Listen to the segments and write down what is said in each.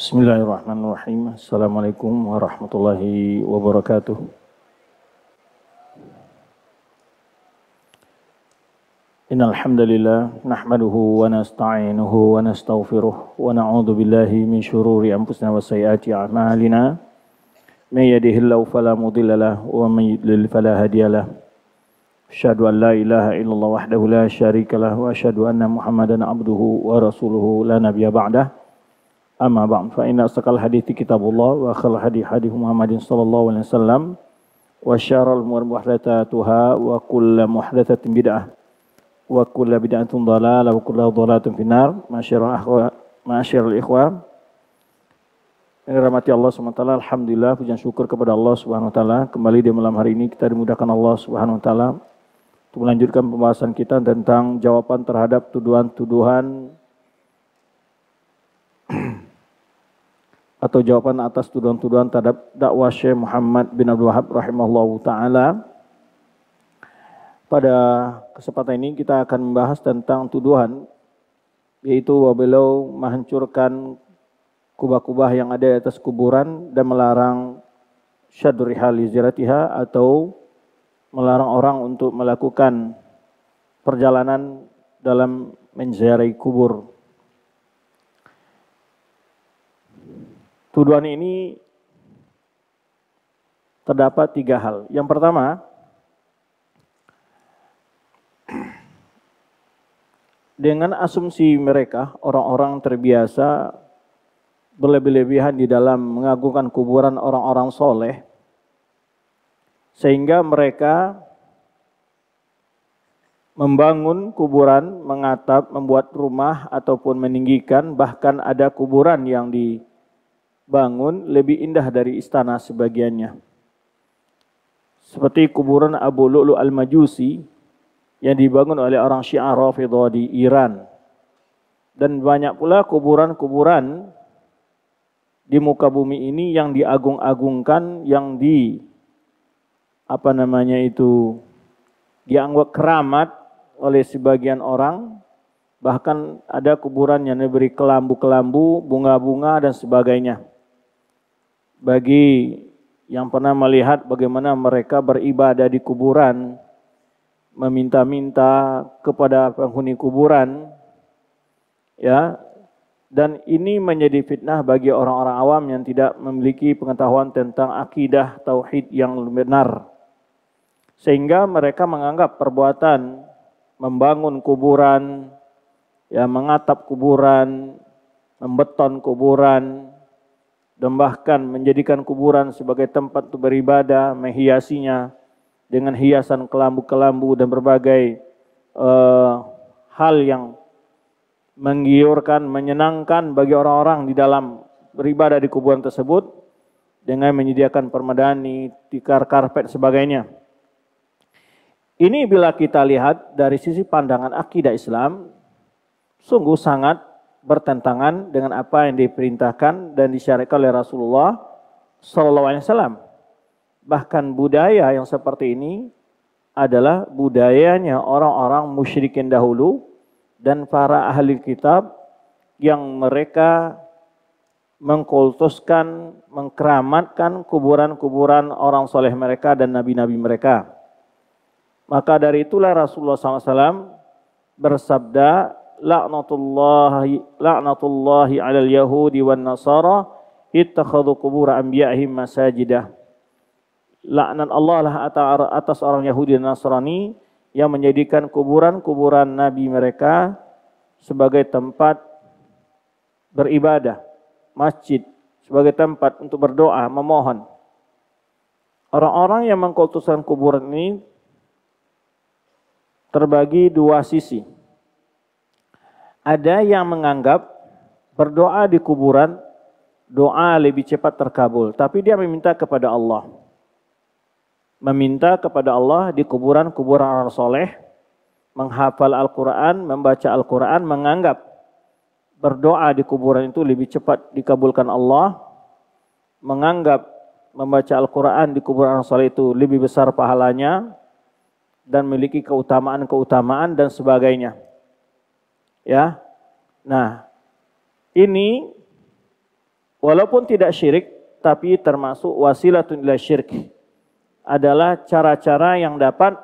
Bismillahirrahmanirrahim. Assalamualaikum warahmatullahi wabarakatuh. إن الحمد لله نحمده ونستعينه ونستغفره ونعوذ بالله من شرور أنفسنا وسيئات أعمالنا من يده الله فلا مضل له ومن يضلل فلا هادي له أشهد أن لا إله إلا الله وحده لا شريك له وأشهد أن محمدا عبده ورسوله لا نبي بعده Ama ba'am fa inna asakal hadithi kitabullah wa akhal hadith hadithu Muhammadin sallallahu alaihi wasallam wa syaral muhar muhdatatuhu wa kulla muhdatatin bid'ah wa kulla bid'atun dalala wa kulla dalatun finar ma'asyir al-ikhwa Ini rahmati Allah SWT Alhamdulillah pujian syukur kepada Allah SWT Kembali di malam hari ini kita dimudahkan Allah SWT Untuk melanjutkan pembahasan kita tentang jawaban terhadap tuduhan-tuduhan atau jawaban atas tuduhan-tuduhan terhadap dakwah Syekh Muhammad bin Abdul Wahab rahimahullahu taala. Pada kesempatan ini kita akan membahas tentang tuduhan yaitu wabilau menghancurkan kubah-kubah yang ada di atas kuburan dan melarang syadriha ziratiha atau melarang orang untuk melakukan perjalanan dalam menziarahi kubur. Tuduhan ini terdapat tiga hal. Yang pertama, dengan asumsi mereka, orang-orang terbiasa berlebih-lebihan di dalam mengagungkan kuburan orang-orang soleh, sehingga mereka membangun kuburan, mengatap, membuat rumah ataupun meninggikan, bahkan ada kuburan yang di bangun lebih indah dari istana sebagiannya. Seperti kuburan Abu Lu'lu Al-Majusi yang dibangun oleh orang Syiah Rafidah di Iran. Dan banyak pula kuburan-kuburan di muka bumi ini yang diagung-agungkan, yang di apa namanya itu dianggap keramat oleh sebagian orang bahkan ada kuburan yang diberi kelambu-kelambu, bunga-bunga dan sebagainya bagi yang pernah melihat bagaimana mereka beribadah di kuburan, meminta-minta kepada penghuni kuburan, ya, dan ini menjadi fitnah bagi orang-orang awam yang tidak memiliki pengetahuan tentang akidah tauhid yang benar. Sehingga mereka menganggap perbuatan membangun kuburan, ya mengatap kuburan, membeton kuburan, dan bahkan menjadikan kuburan sebagai tempat untuk beribadah, menghiasinya dengan hiasan kelambu-kelambu dan berbagai uh, hal yang menggiurkan, menyenangkan bagi orang-orang di dalam beribadah di kuburan tersebut dengan menyediakan permadani, tikar karpet sebagainya. Ini bila kita lihat dari sisi pandangan akidah Islam sungguh sangat bertentangan dengan apa yang diperintahkan dan disyariatkan oleh Rasulullah SAW. Bahkan budaya yang seperti ini adalah budayanya orang-orang musyrikin dahulu dan para ahli kitab yang mereka mengkultuskan, mengkeramatkan kuburan-kuburan orang soleh mereka dan nabi-nabi mereka. Maka dari itulah Rasulullah SAW bersabda, la'natullahi la'natullahi 'alal yahudi wan nasara ittakhadhu qubur anbiya'ihim masajidah. Laknat Allah lah atas orang Yahudi dan Nasrani yang menjadikan kuburan-kuburan nabi mereka sebagai tempat beribadah, masjid sebagai tempat untuk berdoa, memohon. Orang-orang yang mengkultuskan kuburan ini terbagi dua sisi. Ada yang menganggap berdoa di kuburan doa lebih cepat terkabul, tapi dia meminta kepada Allah. Meminta kepada Allah di kuburan-kuburan orang soleh, menghafal Al-Quran, membaca Al-Quran, menganggap berdoa di kuburan itu lebih cepat dikabulkan Allah, menganggap membaca Al-Quran di kuburan orang soleh itu lebih besar pahalanya, dan memiliki keutamaan-keutamaan dan sebagainya. Ya. Nah, ini walaupun tidak syirik tapi termasuk wasilatun ila syirik adalah cara-cara yang dapat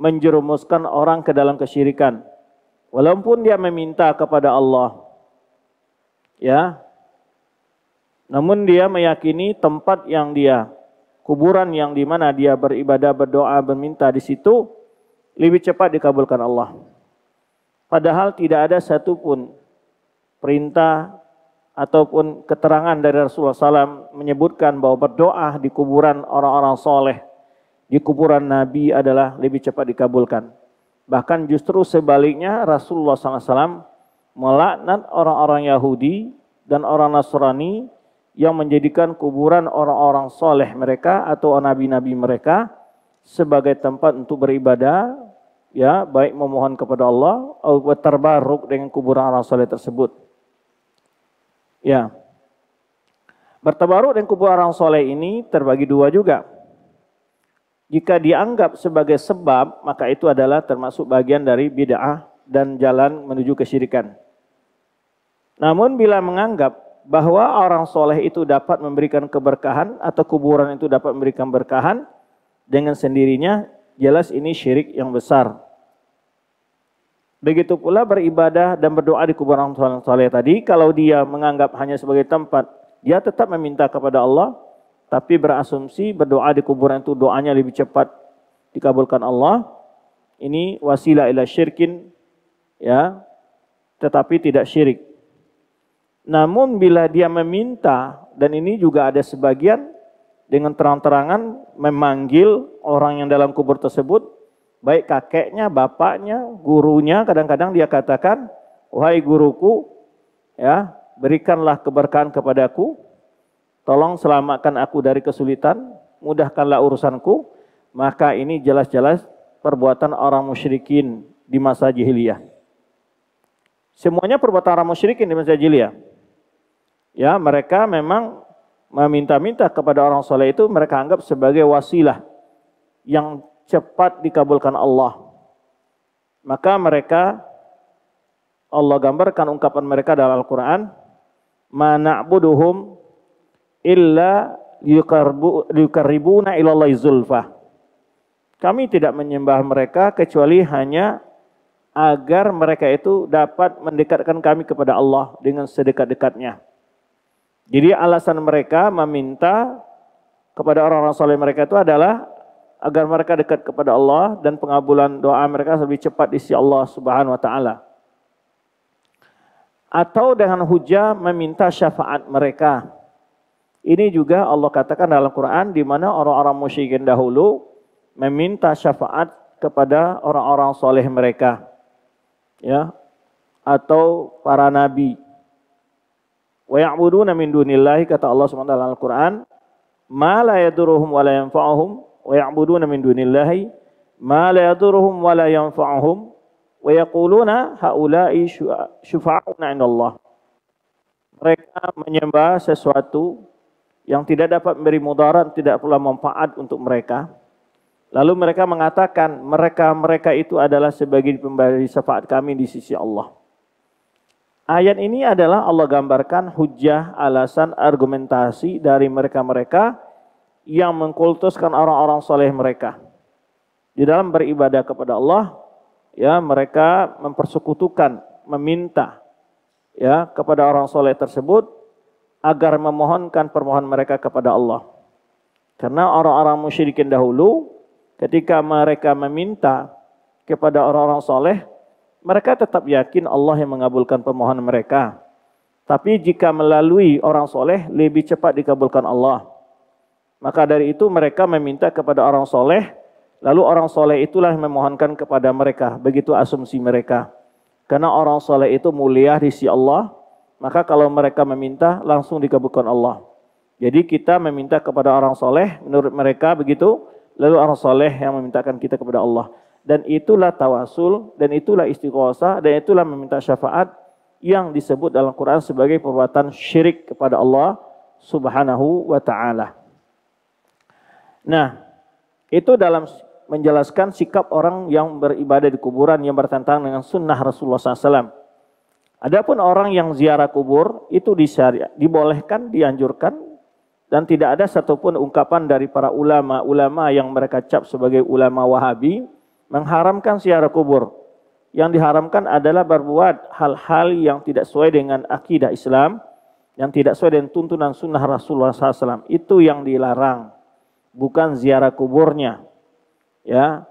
menjerumuskan orang ke dalam kesyirikan. Walaupun dia meminta kepada Allah. Ya. Namun dia meyakini tempat yang dia kuburan yang di mana dia beribadah, berdoa, berminta di situ lebih cepat dikabulkan Allah. Padahal tidak ada satupun perintah ataupun keterangan dari Rasulullah SAW menyebutkan bahwa berdoa di kuburan orang-orang soleh, di kuburan Nabi adalah lebih cepat dikabulkan. Bahkan justru sebaliknya Rasulullah SAW melaknat orang-orang Yahudi dan orang Nasrani yang menjadikan kuburan orang-orang soleh mereka atau nabi-nabi mereka sebagai tempat untuk beribadah, ya baik memohon kepada Allah atau terbaruk dengan kuburan orang soleh tersebut. Ya. Bertabaruk dengan kuburan orang soleh ini terbagi dua juga. Jika dianggap sebagai sebab, maka itu adalah termasuk bagian dari bid'ah dan jalan menuju kesyirikan. Namun bila menganggap bahwa orang soleh itu dapat memberikan keberkahan atau kuburan itu dapat memberikan berkahan dengan sendirinya, jelas ini syirik yang besar Begitu pula beribadah dan berdoa di kuburan orang soleh tadi, kalau dia menganggap hanya sebagai tempat, dia tetap meminta kepada Allah, tapi berasumsi berdoa di kuburan itu doanya lebih cepat dikabulkan Allah. Ini wasilah ila syirkin, ya, tetapi tidak syirik. Namun bila dia meminta, dan ini juga ada sebagian dengan terang-terangan memanggil orang yang dalam kubur tersebut, baik kakeknya, bapaknya, gurunya, kadang-kadang dia katakan, "Wahai guruku, ya, berikanlah keberkahan kepadaku. Tolong selamatkan aku dari kesulitan, mudahkanlah urusanku." Maka ini jelas-jelas perbuatan orang musyrikin di masa jahiliyah. Semuanya perbuatan orang musyrikin di masa jahiliyah. Ya, mereka memang meminta-minta kepada orang soleh itu mereka anggap sebagai wasilah yang cepat dikabulkan Allah. Maka mereka Allah gambarkan ungkapan mereka dalam Al-Qur'an, "Ma illa yuqarribuna ilallahi zulfah." Kami tidak menyembah mereka kecuali hanya agar mereka itu dapat mendekatkan kami kepada Allah dengan sedekat-dekatnya. Jadi alasan mereka meminta kepada orang-orang soleh mereka itu adalah agar mereka dekat kepada Allah dan pengabulan doa mereka lebih cepat di sisi Allah Subhanahu wa taala. Atau dengan hujah meminta syafaat mereka. Ini juga Allah katakan dalam Quran di mana orang-orang musyrikin dahulu meminta syafaat kepada orang-orang soleh mereka. Ya, atau para nabi. Wa ya'buduna min dunillahi kata Allah Subhanahu Wa Taala dalam Al-Qur'an, ma la yaduruhum wa la yanfa'uhum wa ya'buduna min dunillahi ma la يضرهم wa la yanfa'uhum wa yaquluna haula'i syufa'una Mereka menyembah sesuatu yang tidak dapat memberi mudarat, tidak pula manfaat untuk mereka. Lalu mereka mengatakan mereka-mereka itu adalah sebagai pemberi syafaat kami di sisi Allah. Ayat ini adalah Allah gambarkan hujah, alasan, argumentasi dari mereka-mereka yang mengkultuskan orang-orang soleh mereka. Di dalam beribadah kepada Allah, ya mereka mempersekutukan, meminta ya kepada orang soleh tersebut agar memohonkan permohonan mereka kepada Allah. Karena orang-orang musyrikin dahulu ketika mereka meminta kepada orang-orang soleh, mereka tetap yakin Allah yang mengabulkan permohonan mereka. Tapi jika melalui orang soleh, lebih cepat dikabulkan Allah. Maka dari itu mereka meminta kepada orang soleh, lalu orang soleh itulah yang memohonkan kepada mereka. Begitu asumsi mereka. Karena orang soleh itu mulia di sisi Allah, maka kalau mereka meminta langsung dikabulkan Allah. Jadi kita meminta kepada orang soleh, menurut mereka begitu, lalu orang soleh yang memintakan kita kepada Allah. Dan itulah tawasul, dan itulah istiqosa, dan itulah meminta syafaat yang disebut dalam Quran sebagai perbuatan syirik kepada Allah subhanahu wa ta'ala. Nah, itu dalam menjelaskan sikap orang yang beribadah di kuburan yang bertentangan dengan sunnah Rasulullah SAW. Adapun orang yang ziarah kubur itu disyari, dibolehkan, dianjurkan dan tidak ada satupun ungkapan dari para ulama-ulama yang mereka cap sebagai ulama Wahabi mengharamkan ziarah kubur. Yang diharamkan adalah berbuat hal-hal yang tidak sesuai dengan akidah Islam, yang tidak sesuai dengan tuntunan sunnah Rasulullah SAW. Itu yang dilarang bukan ziarah kuburnya. Ya.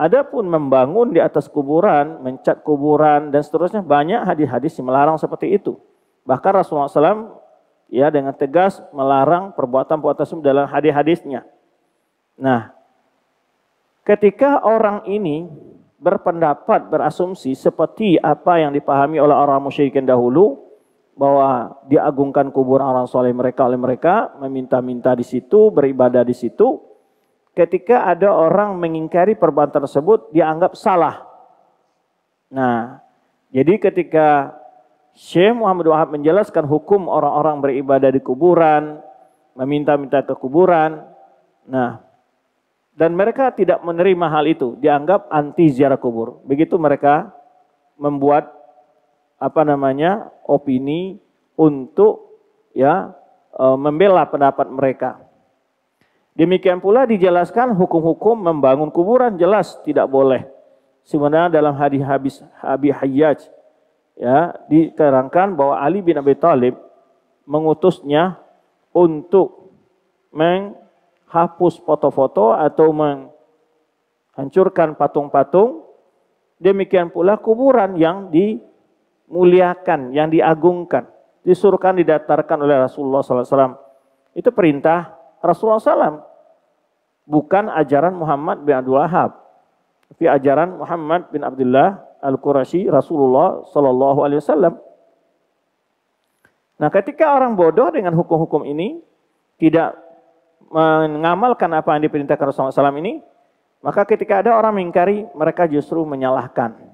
Adapun membangun di atas kuburan, mencat kuburan dan seterusnya banyak hadis-hadis yang melarang seperti itu. Bahkan Rasulullah SAW ya dengan tegas melarang perbuatan-perbuatan dalam hadis-hadisnya. Nah, ketika orang ini berpendapat berasumsi seperti apa yang dipahami oleh orang musyrikin dahulu, bahwa diagungkan kubur orang soleh mereka oleh mereka, meminta-minta di situ, beribadah di situ. Ketika ada orang mengingkari perbuatan tersebut, dianggap salah. Nah, jadi ketika Syekh Muhammad Wahab menjelaskan hukum orang-orang beribadah di kuburan, meminta-minta ke kuburan, nah, dan mereka tidak menerima hal itu, dianggap anti ziarah kubur. Begitu mereka membuat apa namanya opini untuk ya e, membela pendapat mereka. Demikian pula dijelaskan hukum-hukum membangun kuburan jelas tidak boleh. Sebenarnya dalam hadis habis Abi Hayyaj ya diterangkan bahwa Ali bin Abi Thalib mengutusnya untuk menghapus foto-foto atau menghancurkan patung-patung demikian pula kuburan yang di dimuliakan, yang diagungkan, disuruhkan didatarkan oleh Rasulullah SAW. Itu perintah Rasulullah SAW. Bukan ajaran Muhammad bin Abdul Wahab. Tapi ajaran Muhammad bin Abdullah Al-Qurashi Rasulullah SAW. Nah ketika orang bodoh dengan hukum-hukum ini tidak mengamalkan apa yang diperintahkan Rasulullah SAW ini, maka ketika ada orang mengingkari, mereka justru menyalahkan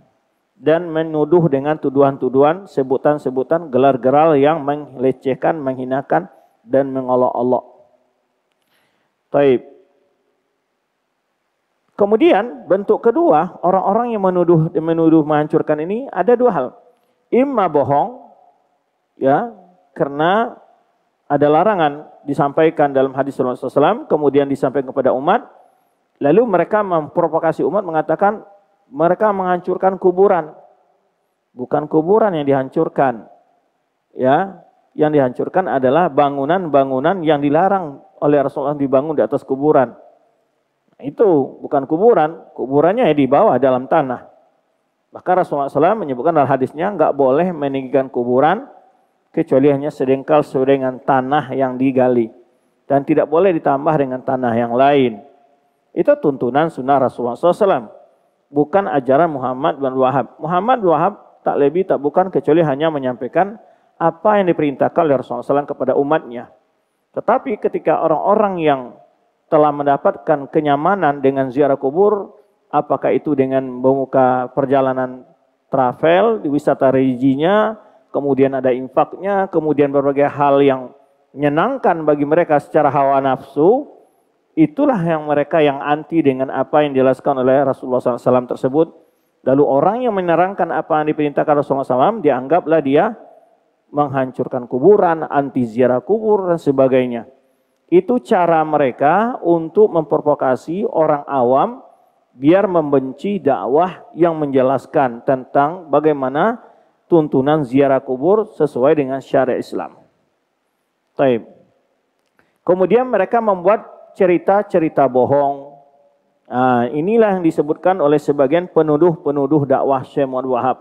dan menuduh dengan tuduhan-tuduhan, sebutan-sebutan, gelar gelar yang melecehkan, menghinakan dan mengolok-olok. Taib. Kemudian bentuk kedua, orang-orang yang menuduh menuduh menghancurkan ini ada dua hal. Imma bohong ya, karena ada larangan disampaikan dalam hadis Rasulullah SAW, kemudian disampaikan kepada umat, lalu mereka memprovokasi umat mengatakan mereka menghancurkan kuburan. Bukan kuburan yang dihancurkan. Ya, yang dihancurkan adalah bangunan-bangunan yang dilarang oleh Rasulullah dibangun di atas kuburan. Itu bukan kuburan, kuburannya ya di bawah dalam tanah. Bahkan Rasulullah SAW menyebutkan dalam hadisnya nggak boleh meninggikan kuburan kecuali hanya sedengkal sesuai dengan tanah yang digali dan tidak boleh ditambah dengan tanah yang lain. Itu tuntunan sunnah Rasulullah SAW bukan ajaran Muhammad dan Wahab. Muhammad dan Wahab tak lebih tak bukan kecuali hanya menyampaikan apa yang diperintahkan oleh Rasulullah SAW kepada umatnya. Tetapi ketika orang-orang yang telah mendapatkan kenyamanan dengan ziarah kubur, apakah itu dengan membuka perjalanan travel, di wisata rejinya, kemudian ada infaknya, kemudian berbagai hal yang menyenangkan bagi mereka secara hawa nafsu, Itulah yang mereka yang anti dengan apa yang dijelaskan oleh Rasulullah SAW tersebut. Lalu orang yang menerangkan apa yang diperintahkan Rasulullah SAW dianggaplah dia menghancurkan kuburan, anti ziarah kubur dan sebagainya. Itu cara mereka untuk memprovokasi orang awam biar membenci dakwah yang menjelaskan tentang bagaimana tuntunan ziarah kubur sesuai dengan syariat Islam. Taib. Kemudian mereka membuat cerita-cerita bohong. Nah, inilah yang disebutkan oleh sebagian penuduh-penuduh dakwah Syekh Muhammad Wahab.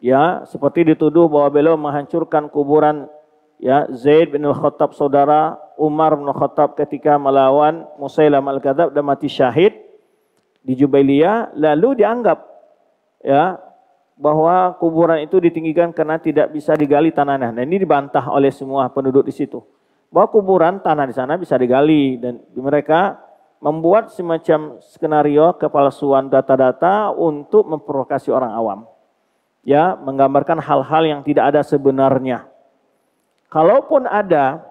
Ya, seperti dituduh bahwa beliau menghancurkan kuburan ya Zaid bin Al-Khattab saudara Umar bin Al-Khattab ketika melawan Musailam Al-Kadzab dan mati syahid di Jubailia lalu dianggap ya bahwa kuburan itu ditinggikan karena tidak bisa digali tanahnya. Nah, ini dibantah oleh semua penduduk di situ bahwa kuburan tanah di sana bisa digali dan mereka membuat semacam skenario kepalsuan data-data untuk memprovokasi orang awam. Ya, menggambarkan hal-hal yang tidak ada sebenarnya. Kalaupun ada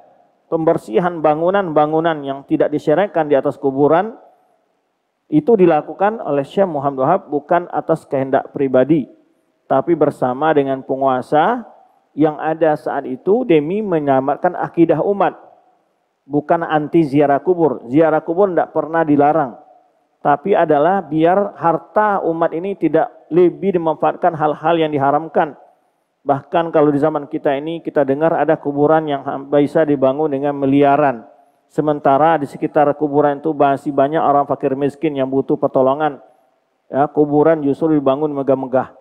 pembersihan bangunan-bangunan yang tidak disyariatkan di atas kuburan, itu dilakukan oleh Syekh Muhammad Wahab bukan atas kehendak pribadi, tapi bersama dengan penguasa yang ada saat itu demi menyelamatkan akidah umat. Bukan anti ziarah kubur. Ziarah kubur tidak pernah dilarang. Tapi adalah biar harta umat ini tidak lebih dimanfaatkan hal-hal yang diharamkan. Bahkan kalau di zaman kita ini kita dengar ada kuburan yang bisa dibangun dengan miliaran. Sementara di sekitar kuburan itu masih banyak orang fakir miskin yang butuh pertolongan. Ya, kuburan justru dibangun megah-megah.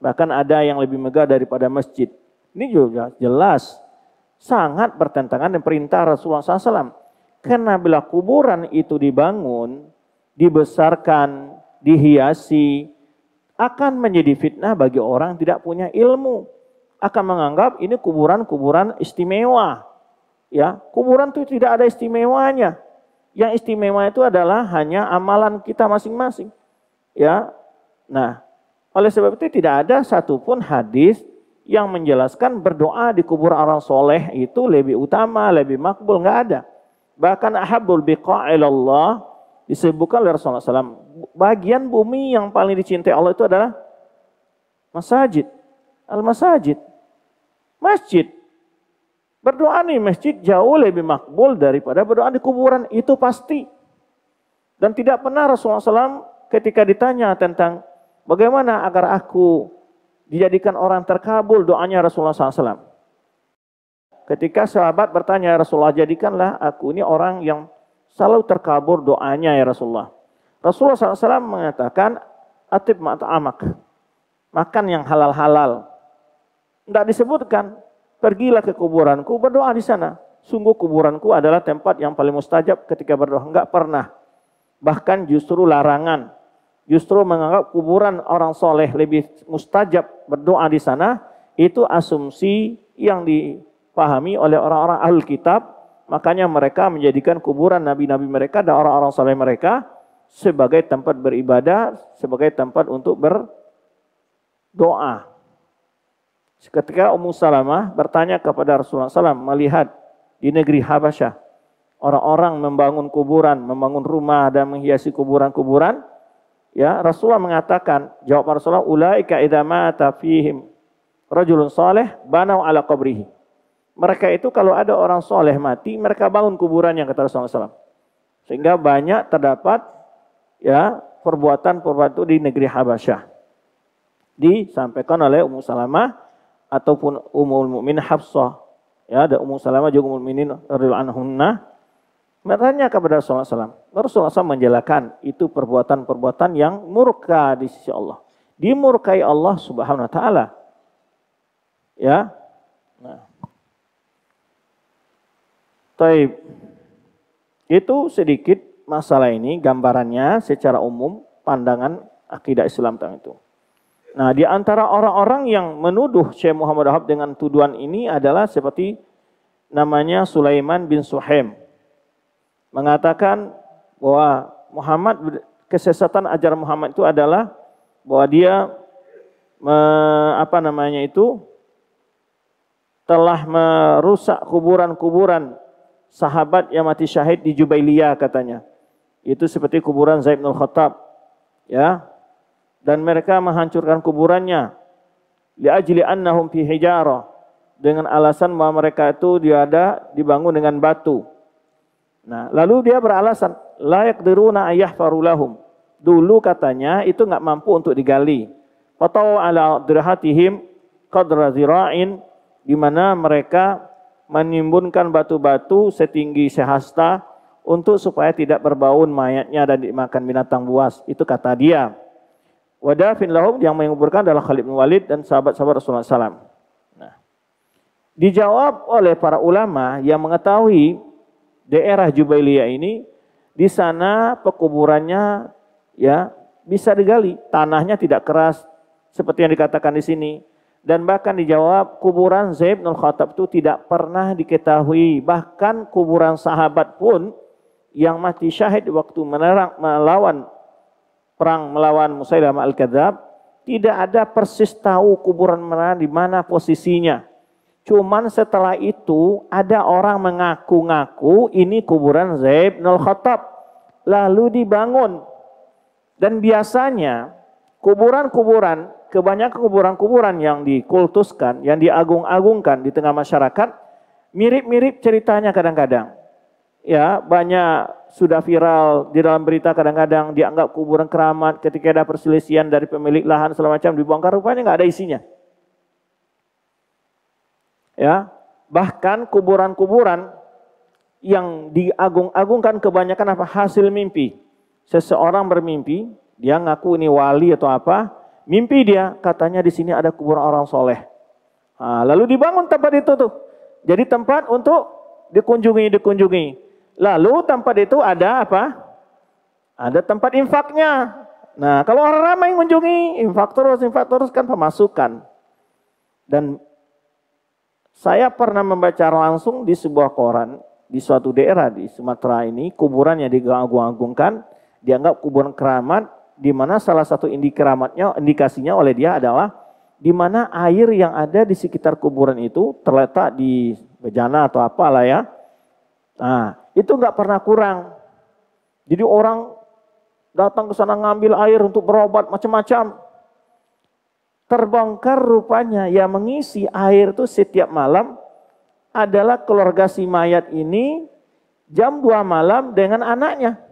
Bahkan ada yang lebih megah daripada masjid. Ini juga jelas sangat bertentangan dengan perintah Rasulullah SAW. Karena bila kuburan itu dibangun, dibesarkan, dihiasi, akan menjadi fitnah bagi orang yang tidak punya ilmu. Akan menganggap ini kuburan-kuburan istimewa. Ya, kuburan itu tidak ada istimewanya. Yang istimewa itu adalah hanya amalan kita masing-masing. Ya. Nah, oleh sebab itu tidak ada satupun hadis yang menjelaskan berdoa di kubur orang soleh itu lebih utama, lebih makbul, nggak ada. Bahkan ahabul biqa disebutkan oleh Rasulullah SAW. Bagian bumi yang paling dicintai Allah itu adalah masajid. Al-masajid. Masjid. Berdoa nih masjid jauh lebih makbul daripada berdoa di kuburan. Itu pasti. Dan tidak pernah Rasulullah SAW ketika ditanya tentang bagaimana agar aku dijadikan orang terkabul doanya Rasulullah SAW. Ketika sahabat bertanya ya Rasulullah, jadikanlah aku ini orang yang selalu terkabul doanya ya Rasulullah. Rasulullah SAW mengatakan, atib amak, makan yang halal-halal. Tidak disebutkan, pergilah ke kuburanku, berdoa di sana. Sungguh kuburanku adalah tempat yang paling mustajab ketika berdoa. Enggak pernah. Bahkan justru larangan. Justru menganggap kuburan orang soleh lebih mustajab berdoa di sana itu asumsi yang dipahami oleh orang-orang ahli kitab makanya mereka menjadikan kuburan nabi-nabi mereka dan orang-orang saleh mereka sebagai tempat beribadah, sebagai tempat untuk berdoa. Ketika Ummu Salamah bertanya kepada Rasulullah SAW melihat di negeri Habasyah, orang-orang membangun kuburan, membangun rumah dan menghiasi kuburan-kuburan, Ya, Rasulullah mengatakan, jawab Rasulullah, "Ulaika idza mata fihim rajulun saleh banau ala qabrihi." Mereka itu kalau ada orang soleh mati, mereka bangun kuburannya kata Rasulullah SAW. Sehingga banyak terdapat ya perbuatan-perbuatan itu di negeri Habasyah. Disampaikan oleh Ummu Salamah ataupun Ummul Mukmin Hafsah. Ya, ada Ummu Salamah juga Ummul Mukminin radhiyallahu anhunna Bertanya kepada Rasulullah SAW. Rasulullah SAW menjelaskan itu perbuatan-perbuatan yang murka di sisi Allah. Dimurkai Allah Subhanahu Wa Taala. Ya. Nah. Taib. Itu sedikit masalah ini gambarannya secara umum pandangan akidah Islam tentang itu. Nah, di antara orang-orang yang menuduh Syekh Muhammad Wahab dengan tuduhan ini adalah seperti namanya Sulaiman bin Suhaim mengatakan bahwa Muhammad kesesatan ajaran Muhammad itu adalah bahwa dia me, apa namanya itu telah merusak kuburan-kuburan sahabat yang mati syahid di Jubailiyah katanya. Itu seperti kuburan Zaid bin Khattab. Ya. Dan mereka menghancurkan kuburannya. ajli annahum fi hijarah. Dengan alasan bahwa mereka itu diada dibangun dengan batu. Nah, lalu dia beralasan layak diruna ayah farulahum. Dulu katanya itu nggak mampu untuk digali. Atau ala dirhatihim qadra zira'in di mana mereka menimbunkan batu-batu setinggi sehasta untuk supaya tidak berbaun mayatnya dan dimakan binatang buas. Itu kata dia. Wadafin lahum yang menguburkan adalah Khalid bin Walid dan sahabat-sahabat Rasulullah SAW. Nah, dijawab oleh para ulama yang mengetahui daerah Jubailia ini di sana pekuburannya ya bisa digali, tanahnya tidak keras seperti yang dikatakan di sini. Dan bahkan dijawab kuburan Zaid bin Khattab itu tidak pernah diketahui. Bahkan kuburan sahabat pun yang mati syahid waktu menerang melawan perang melawan Musailamah al-Kadzab tidak ada persis tahu kuburan mana di mana posisinya. Cuman setelah itu ada orang mengaku-ngaku ini kuburan Zaid bin Khattab. Lalu dibangun. Dan biasanya kuburan-kuburan, kebanyakan kuburan-kuburan yang dikultuskan, yang diagung-agungkan di tengah masyarakat, mirip-mirip ceritanya kadang-kadang. Ya, banyak sudah viral di dalam berita kadang-kadang dianggap kuburan keramat ketika ada perselisihan dari pemilik lahan segala macam dibongkar rupanya nggak ada isinya. Ya, bahkan kuburan-kuburan yang diagung-agungkan kebanyakan apa hasil mimpi. Seseorang bermimpi, dia ngaku ini wali atau apa, mimpi dia katanya di sini ada kuburan orang soleh. Nah, lalu dibangun tempat itu tuh, jadi tempat untuk dikunjungi dikunjungi. Lalu tempat itu ada apa? Ada tempat infaknya. Nah kalau orang ramai mengunjungi infak terus infak terus kan pemasukan. Dan saya pernah membaca langsung di sebuah koran di suatu daerah di Sumatera ini kuburan yang digagung-agungkan dianggap kuburan keramat di mana salah satu indik keramatnya indikasinya oleh dia adalah di mana air yang ada di sekitar kuburan itu terletak di bejana atau apalah ya. Nah, itu nggak pernah kurang. Jadi orang datang ke sana ngambil air untuk berobat macam-macam Terbongkar rupanya yang mengisi air itu setiap malam adalah keluarga si mayat ini jam 2 malam dengan anaknya.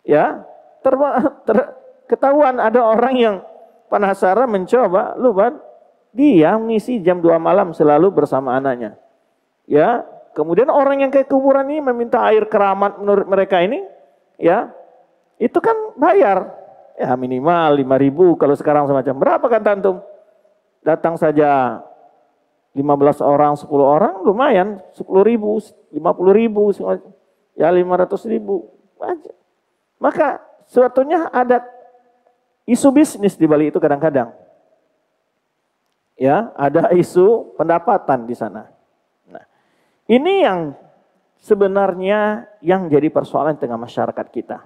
Ya, ter, ter, ketahuan ada orang yang penasaran mencoba, lu ban, dia mengisi jam 2 malam selalu bersama anaknya. Ya, kemudian orang yang kayak kuburan ini meminta air keramat menurut mereka ini, ya, itu kan bayar ya minimal 5000 kalau sekarang semacam berapa kan tantum? Datang saja 15 orang, 10 orang lumayan, 10 ribu, 50 ribu, ya 500 ribu. Maka suatunya ada isu bisnis di Bali itu kadang-kadang. Ya, ada isu pendapatan di sana. Nah, ini yang sebenarnya yang jadi persoalan tengah masyarakat kita.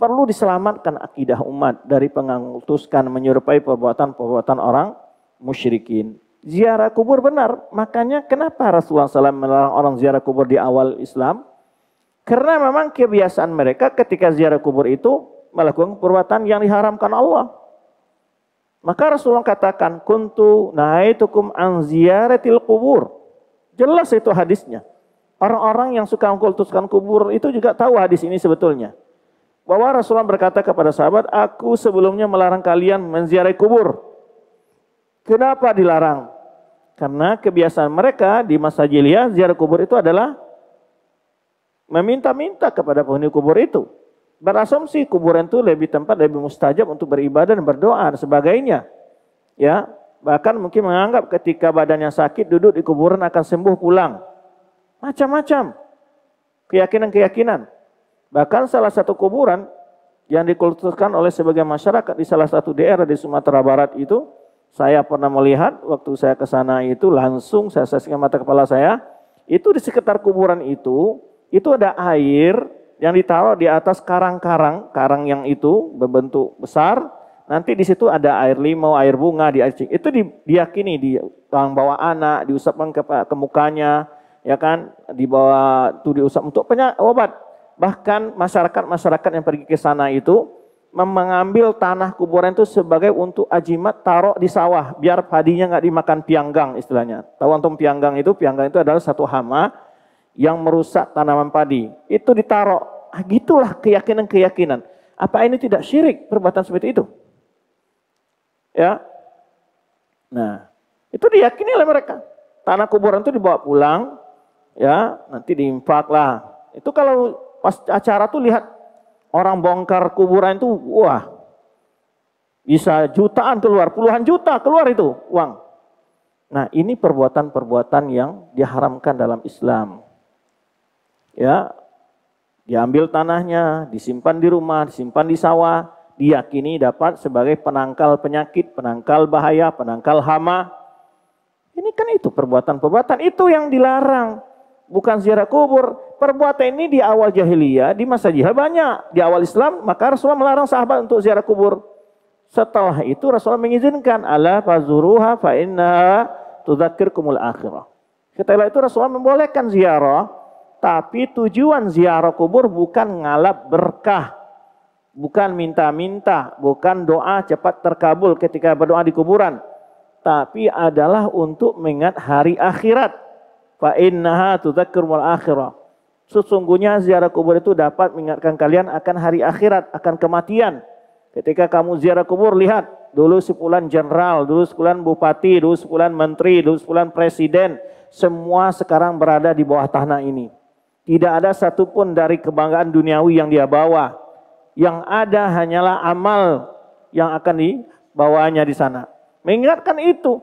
Perlu diselamatkan akidah umat dari pengangkutuskan menyerupai perbuatan-perbuatan orang musyrikin. Ziarah kubur benar, makanya kenapa Rasulullah SAW melarang orang ziarah kubur di awal Islam? Karena memang kebiasaan mereka ketika ziarah kubur itu melakukan perbuatan yang diharamkan Allah. Maka Rasulullah katakan, kuntu naitukum an ziyaratil kubur. Jelas itu hadisnya. Orang-orang yang suka mengkultuskan kubur itu juga tahu hadis ini sebetulnya bahwa Rasulullah berkata kepada sahabat, aku sebelumnya melarang kalian menziarahi kubur. Kenapa dilarang? Karena kebiasaan mereka di masa jeliah ziarah kubur itu adalah meminta-minta kepada penghuni kubur itu. Berasumsi kuburan itu lebih tempat lebih mustajab untuk beribadah dan berdoa dan sebagainya. Ya, bahkan mungkin menganggap ketika badannya sakit duduk di kuburan akan sembuh pulang. Macam-macam keyakinan-keyakinan. Bahkan salah satu kuburan yang dikultuskan oleh sebagian masyarakat di salah satu daerah di Sumatera Barat itu, saya pernah melihat waktu saya ke sana itu langsung saya saksikan mata kepala saya, itu di sekitar kuburan itu, itu ada air yang ditaruh di atas karang-karang, karang yang itu berbentuk besar, nanti di situ ada air limau, air bunga, di air cing. Itu di, diyakini di tang bawa anak, diusapkan ke, ke mukanya, ya kan, dibawa itu diusap untuk penyak, obat Bahkan masyarakat-masyarakat yang pergi ke sana itu mengambil tanah kuburan itu sebagai untuk ajimat taruh di sawah biar padinya nggak dimakan pianggang istilahnya. Tahu antum pianggang itu? Pianggang itu adalah satu hama yang merusak tanaman padi. Itu ditaruh. Ah, gitulah keyakinan-keyakinan. Apa ini tidak syirik perbuatan seperti itu? Ya. Nah, itu diyakini oleh mereka. Tanah kuburan itu dibawa pulang, ya, nanti diinfak lah. Itu kalau Pas acara tuh lihat orang bongkar kuburan itu, wah bisa jutaan keluar, puluhan juta keluar itu uang. Nah ini perbuatan-perbuatan yang diharamkan dalam Islam. Ya, diambil tanahnya, disimpan di rumah, disimpan di sawah, diyakini dapat sebagai penangkal penyakit, penangkal bahaya, penangkal hama. Ini kan itu perbuatan-perbuatan itu yang dilarang. Bukan ziarah kubur, perbuatan ini di awal jahiliyah, di masa jihad banyak. Di awal Islam, maka Rasulullah melarang sahabat untuk ziarah kubur. Setelah itu Rasulullah mengizinkan ala fazuruha fa inna kumul akhirah. Setelah itu Rasulullah membolehkan ziarah, tapi tujuan ziarah kubur bukan ngalap berkah, bukan minta-minta, bukan doa cepat terkabul ketika berdoa di kuburan, tapi adalah untuk mengingat hari akhirat. Fa innaha tudzakirul akhirah. Sesungguhnya ziarah kubur itu dapat mengingatkan kalian akan hari akhirat, akan kematian. Ketika kamu ziarah kubur, lihat. Dulu sepulan jenderal, dulu sepulan bupati, dulu sepulan menteri, dulu sepulan presiden. Semua sekarang berada di bawah tanah ini. Tidak ada satupun dari kebanggaan duniawi yang dia bawa. Yang ada hanyalah amal yang akan dibawanya di sana. Mengingatkan itu.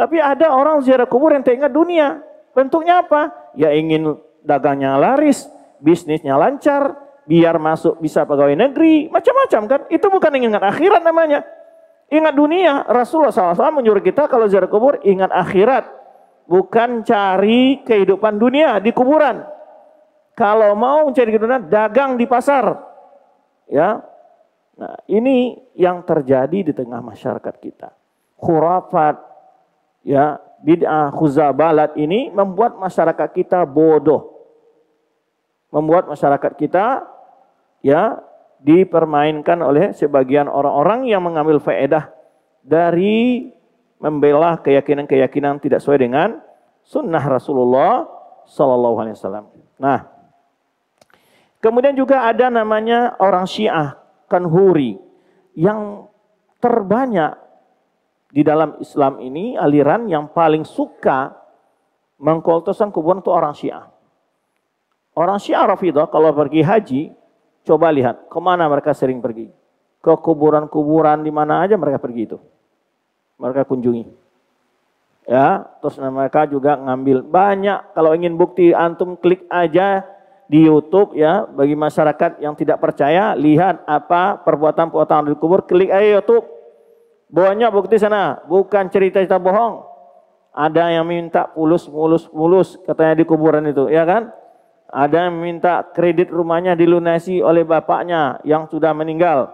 Tapi ada orang ziarah kubur yang ingat dunia. Bentuknya apa? Ya ingin dagangnya laris, bisnisnya lancar, biar masuk bisa pegawai negeri, macam-macam kan. Itu bukan ingat akhirat namanya. Ingat dunia, Rasulullah SAW menyuruh kita kalau ziarah kubur ingat akhirat. Bukan cari kehidupan dunia di kuburan. Kalau mau mencari kehidupan dagang di pasar. Ya, Nah ini yang terjadi di tengah masyarakat kita. Khurafat, ya bid'ah, khuzabalat ini membuat masyarakat kita bodoh membuat masyarakat kita ya dipermainkan oleh sebagian orang-orang yang mengambil faedah dari membela keyakinan-keyakinan tidak sesuai dengan sunnah Rasulullah Sallallahu Alaihi Wasallam. Nah, kemudian juga ada namanya orang Syiah Kanhuri yang terbanyak di dalam Islam ini aliran yang paling suka mengkultuskan kuburan itu orang Syiah. Orang Syiah Rafidah kalau pergi haji, coba lihat kemana mereka sering pergi. Ke kuburan-kuburan di mana aja mereka pergi itu. Mereka kunjungi ya terus mereka juga ngambil banyak kalau ingin bukti antum klik aja di YouTube ya bagi masyarakat yang tidak percaya lihat apa perbuatan-perbuatan di kubur klik aja YouTube banyak bukti sana bukan cerita-cerita bohong ada yang minta pulus mulus mulus katanya di kuburan itu ya kan ada yang minta kredit rumahnya dilunasi oleh bapaknya yang sudah meninggal.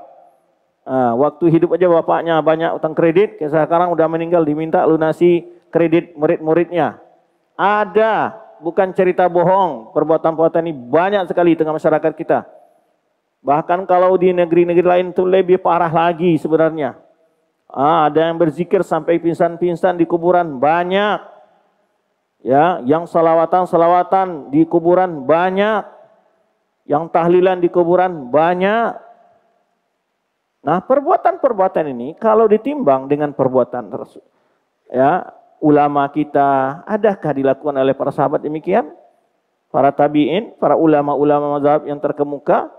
Nah, waktu hidup aja bapaknya banyak utang kredit, sekarang udah meninggal diminta lunasi kredit murid-muridnya. Ada, bukan cerita bohong, perbuatan-perbuatan ini banyak sekali di tengah masyarakat kita. Bahkan kalau di negeri-negeri lain itu lebih parah lagi sebenarnya. Ah, ada yang berzikir sampai pingsan-pingsan di kuburan banyak ya yang salawatan salawatan di kuburan banyak yang tahlilan di kuburan banyak nah perbuatan-perbuatan ini kalau ditimbang dengan perbuatan tersebut ya ulama kita adakah dilakukan oleh para sahabat demikian para tabiin para ulama-ulama mazhab yang terkemuka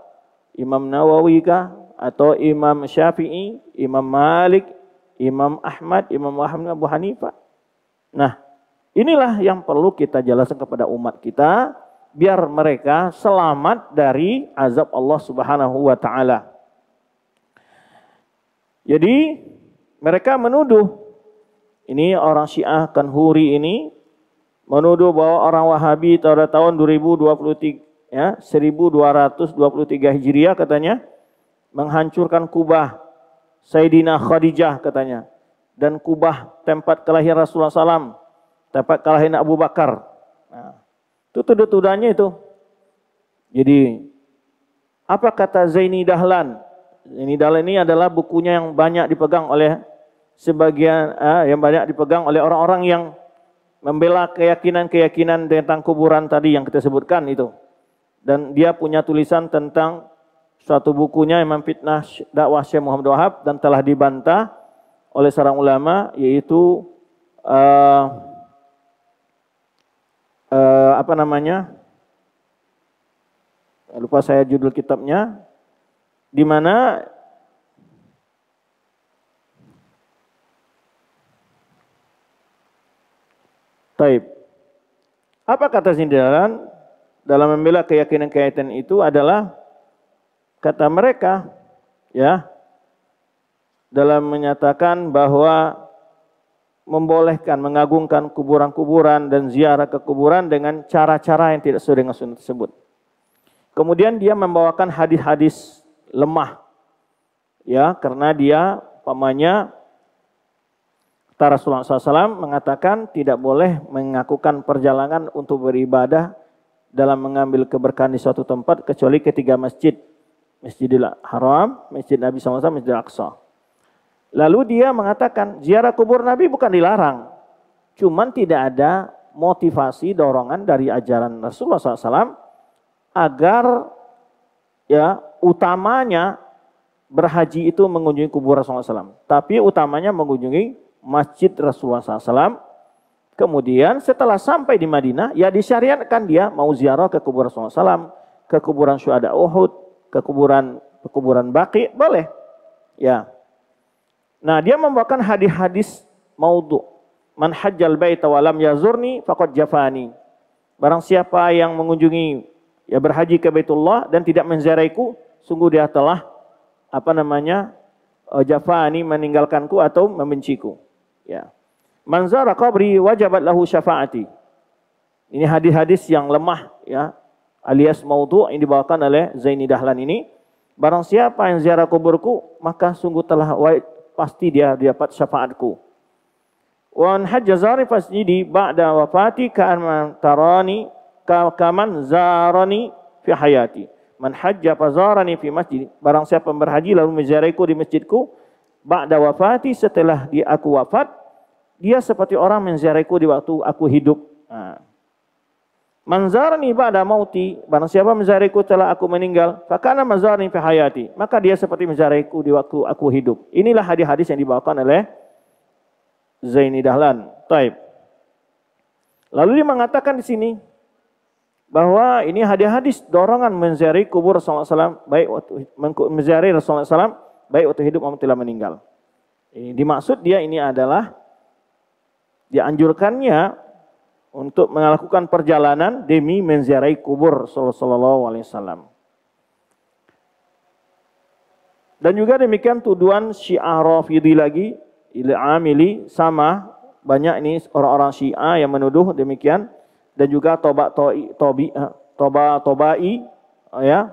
Imam Nawawi kah atau Imam Syafi'i Imam Malik Imam Ahmad Imam Muhammad Abu Hanifah nah Inilah yang perlu kita jelaskan kepada umat kita biar mereka selamat dari azab Allah Subhanahu wa taala. Jadi mereka menuduh ini orang Syiah Kanhuri ini menuduh bahwa orang Wahabi pada tahun 2023 ya 1223 Hijriah katanya menghancurkan Kubah Sayyidina Khadijah katanya dan Kubah tempat kelahiran Rasulullah SAW dapat kalahin Abu Bakar. Nah, itu tuduh-tuduhannya itu. Jadi apa kata Zaini Dahlan? Zaini Dahlan ini adalah bukunya yang banyak dipegang oleh sebagian eh, yang banyak dipegang oleh orang-orang yang membela keyakinan-keyakinan tentang kuburan tadi yang kita sebutkan itu. Dan dia punya tulisan tentang suatu bukunya yang memfitnah dakwah Syekh Muhammad Wahab dan telah dibantah oleh seorang ulama yaitu uh, apa namanya? Lupa saya judul kitabnya. Di mana Taib. Apa kata sindiran dalam membela keyakinan-keyakinan itu adalah kata mereka ya dalam menyatakan bahwa membolehkan mengagungkan kuburan-kuburan dan ziarah ke kuburan dengan cara-cara yang tidak sesuai dengan sunnah tersebut. Kemudian dia membawakan hadis-hadis lemah. Ya, karena dia pamannya kata Rasulullah SAW mengatakan tidak boleh mengakukan perjalanan untuk beribadah dalam mengambil keberkahan di suatu tempat kecuali ketiga masjid. Masjidil Haram, Masjid Nabi SAW, Masjid Al-Aqsa. Lalu dia mengatakan ziarah kubur Nabi bukan dilarang. Cuman tidak ada motivasi dorongan dari ajaran Rasulullah SAW agar ya utamanya berhaji itu mengunjungi kubur Rasulullah SAW. Tapi utamanya mengunjungi masjid Rasulullah SAW. Kemudian setelah sampai di Madinah, ya disyariatkan dia mau ziarah ke kubur Rasulullah SAW, ke kuburan syuhada Uhud, ke kuburan ke kuburan Baqi, boleh. Ya, Nah, dia membawakan hadis-hadis maudhu. Man hajjal baita wa lam yazurni faqad jafani. Barang siapa yang mengunjungi ya berhaji ke Baitullah dan tidak menziarahiku, sungguh dia telah apa namanya? Eh, jafani meninggalkanku atau membenciku. Ya. Man zara qabri wajabat lahu syafaati. Ini hadis-hadis yang lemah ya, alias maudhu yang dibawakan oleh Zaini Dahlan ini. Barang siapa yang ziarah kuburku, maka sungguh telah pasti dia dapat syafaatku. Wa an hajja zarif ba'da wafati ka'an tarani kaman zarani fi hayati. Man hajja fazarani fi masjid. Barang siapa berhaji lalu menziarahiku di masjidku ba'da wafati setelah dia aku wafat, dia seperti orang menziarahiku di waktu aku hidup. Nah. Manzarni pada mauti, barang siapa menzariku telah aku meninggal, fakana manzarni fi hayati, maka dia seperti menzariku di waktu aku hidup. Inilah hadis-hadis yang dibawakan oleh Zaini Dahlan. Taib. Lalu dia mengatakan di sini bahwa ini hadis-hadis dorongan menziari kubur Rasulullah SAW, baik waktu menziari Rasulullah SAW, baik waktu hidup maupun telah meninggal. Ini dimaksud dia ini adalah dianjurkannya untuk melakukan perjalanan demi menziarahi kubur sallallahu alaihi wasallam. Dan juga demikian tuduhan Syiah Rafidi lagi, Amili sama banyak ini orang-orang Syiah yang menuduh demikian dan juga Toba Tobi Tobi eh, Toba Tobai ya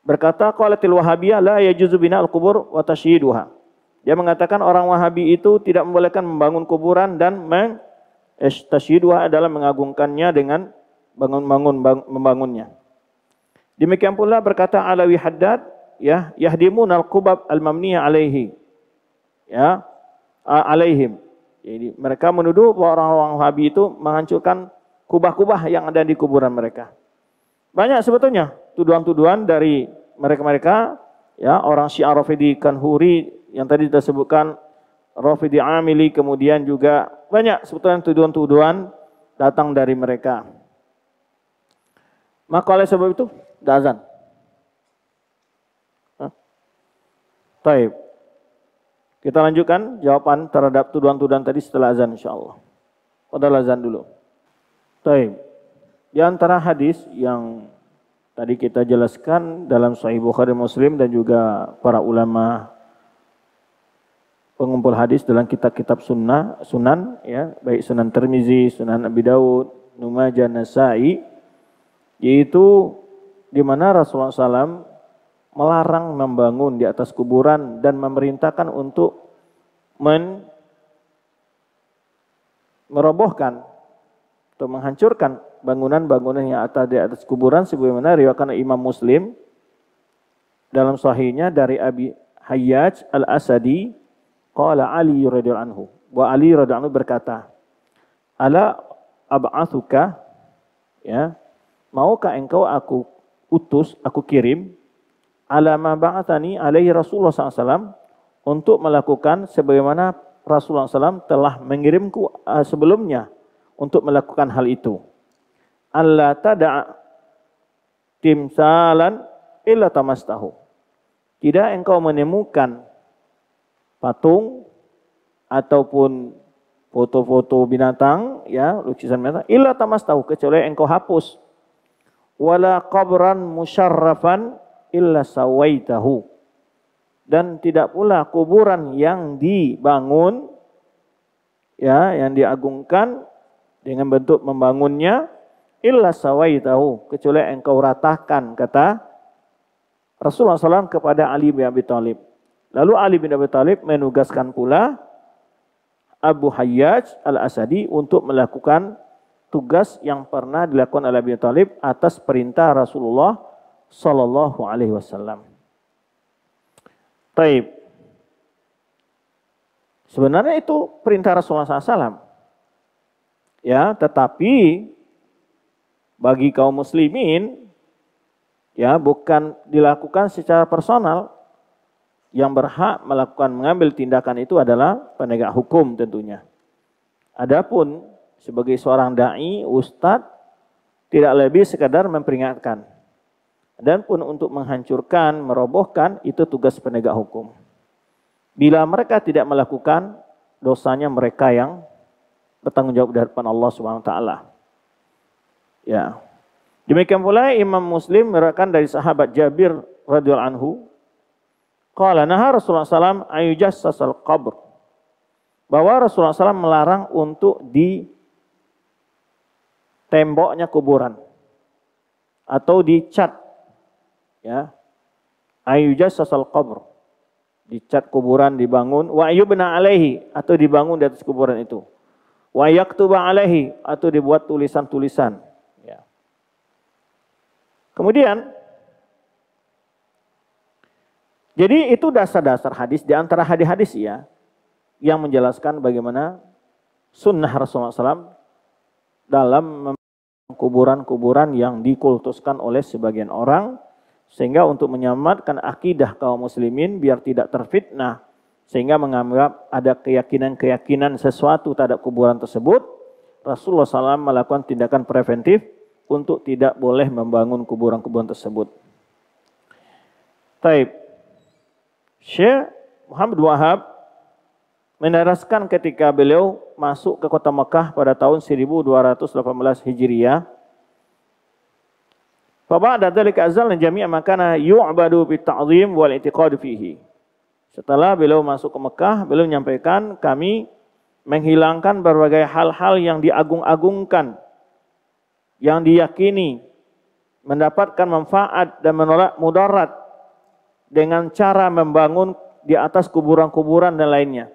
berkata qalatil wahabiyah la yajuzu bina al kubur wa tashyiduha. Dia mengatakan orang Wahabi itu tidak membolehkan membangun kuburan dan meng Estasyidwa adalah mengagungkannya dengan bangun-bangun bang, membangunnya. Demikian pula berkata Alawi Haddad, ya, yahdimun al-qubab al-mamniyah alaihi. Ya, alaihim. Jadi mereka menuduh bahwa orang-orang Wahabi itu menghancurkan kubah-kubah yang ada di kuburan mereka. Banyak sebetulnya tuduhan-tuduhan dari mereka-mereka ya orang Syiah Rafidi Kanhuri yang tadi disebutkan. Rafidi Amili, kemudian juga banyak sebetulnya tuduhan-tuduhan datang dari mereka. Maka oleh sebab itu, dazan. Baik. Kita lanjutkan jawaban terhadap tuduhan-tuduhan tadi setelah azan insyaAllah. Padahal azan dulu. Taib. Di antara hadis yang tadi kita jelaskan dalam Sahih Bukhari Muslim dan juga para ulama pengumpul hadis dalam kitab-kitab sunnah, sunan ya, baik Sunan Termizi, Sunan Abi Daud, Numaja Nasai yaitu di mana Rasulullah SAW melarang membangun di atas kuburan dan memerintahkan untuk men merobohkan atau menghancurkan bangunan-bangunan yang ada di atas kuburan sebagaimana riwayatkan Imam Muslim dalam sahihnya dari Abi Hayyaj Al-Asadi Qala Ali radhiyallahu anhu. Wa Ali radhiyallahu anhu berkata, "Ala ab'atsuka?" Ya. Maukah engkau aku utus, aku kirim ala ma ba'atani alaihi Rasulullah SAW untuk melakukan sebagaimana Rasulullah SAW telah mengirimku eh, sebelumnya untuk melakukan hal itu. Allah tada timsalan illa tamastahu. Tidak engkau menemukan patung ataupun foto-foto binatang ya lukisan binatang illa tahu kecuali engkau hapus wala qabran musyarrafan illa sawaitahu dan tidak pula kuburan yang dibangun ya yang diagungkan dengan bentuk membangunnya illa sawaitahu kecuali engkau ratakan kata Rasulullah SAW kepada Ali bin Abi Thalib Lalu Ali bin Abi Thalib menugaskan pula Abu Hayyaj al-Asadi untuk melakukan tugas yang pernah dilakukan oleh Abi Thalib atas perintah Rasulullah Sallallahu Alaihi Wasallam. Taib. Sebenarnya itu perintah Rasulullah SAW. Ya, tetapi bagi kaum muslimin ya bukan dilakukan secara personal yang berhak melakukan mengambil tindakan itu adalah penegak hukum tentunya. Adapun sebagai seorang dai, ustad tidak lebih sekadar memperingatkan. Dan pun untuk menghancurkan, merobohkan itu tugas penegak hukum. Bila mereka tidak melakukan, dosanya mereka yang bertanggung jawab di hadapan Allah Subhanahu wa taala. Ya. Demikian pula Imam Muslim merakan dari sahabat Jabir radhiyallahu anhu Qala naha Rasulullah SAW sasal qabr. Bahwa Rasulullah SAW melarang untuk di temboknya kuburan. Atau dicat. Ya. sasal qabr. Dicat kuburan dibangun. Wa ayubna alaihi. Atau dibangun di atas kuburan itu. Wa yaktuba alaihi. Atau dibuat tulisan-tulisan. Ya. Kemudian jadi itu dasar-dasar hadis di antara hadis-hadis ya yang menjelaskan bagaimana sunnah Rasulullah SAW dalam kuburan-kuburan yang dikultuskan oleh sebagian orang sehingga untuk menyelamatkan akidah kaum muslimin biar tidak terfitnah sehingga menganggap ada keyakinan-keyakinan sesuatu terhadap kuburan tersebut Rasulullah SAW melakukan tindakan preventif untuk tidak boleh membangun kuburan-kuburan tersebut. Taib. Syekh Muhammad Wahab menaraskan ketika beliau masuk ke kota Mekah pada tahun 1218 Hijriah. Faba dzalika azal jami'a makana yu'badu bi ta'zim wal i'tiqad fihi. Setelah beliau masuk ke Mekah, beliau menyampaikan kami menghilangkan berbagai hal-hal yang diagung-agungkan, yang diyakini, mendapatkan manfaat dan menolak mudarat dengan cara membangun di atas kuburan-kuburan dan lainnya.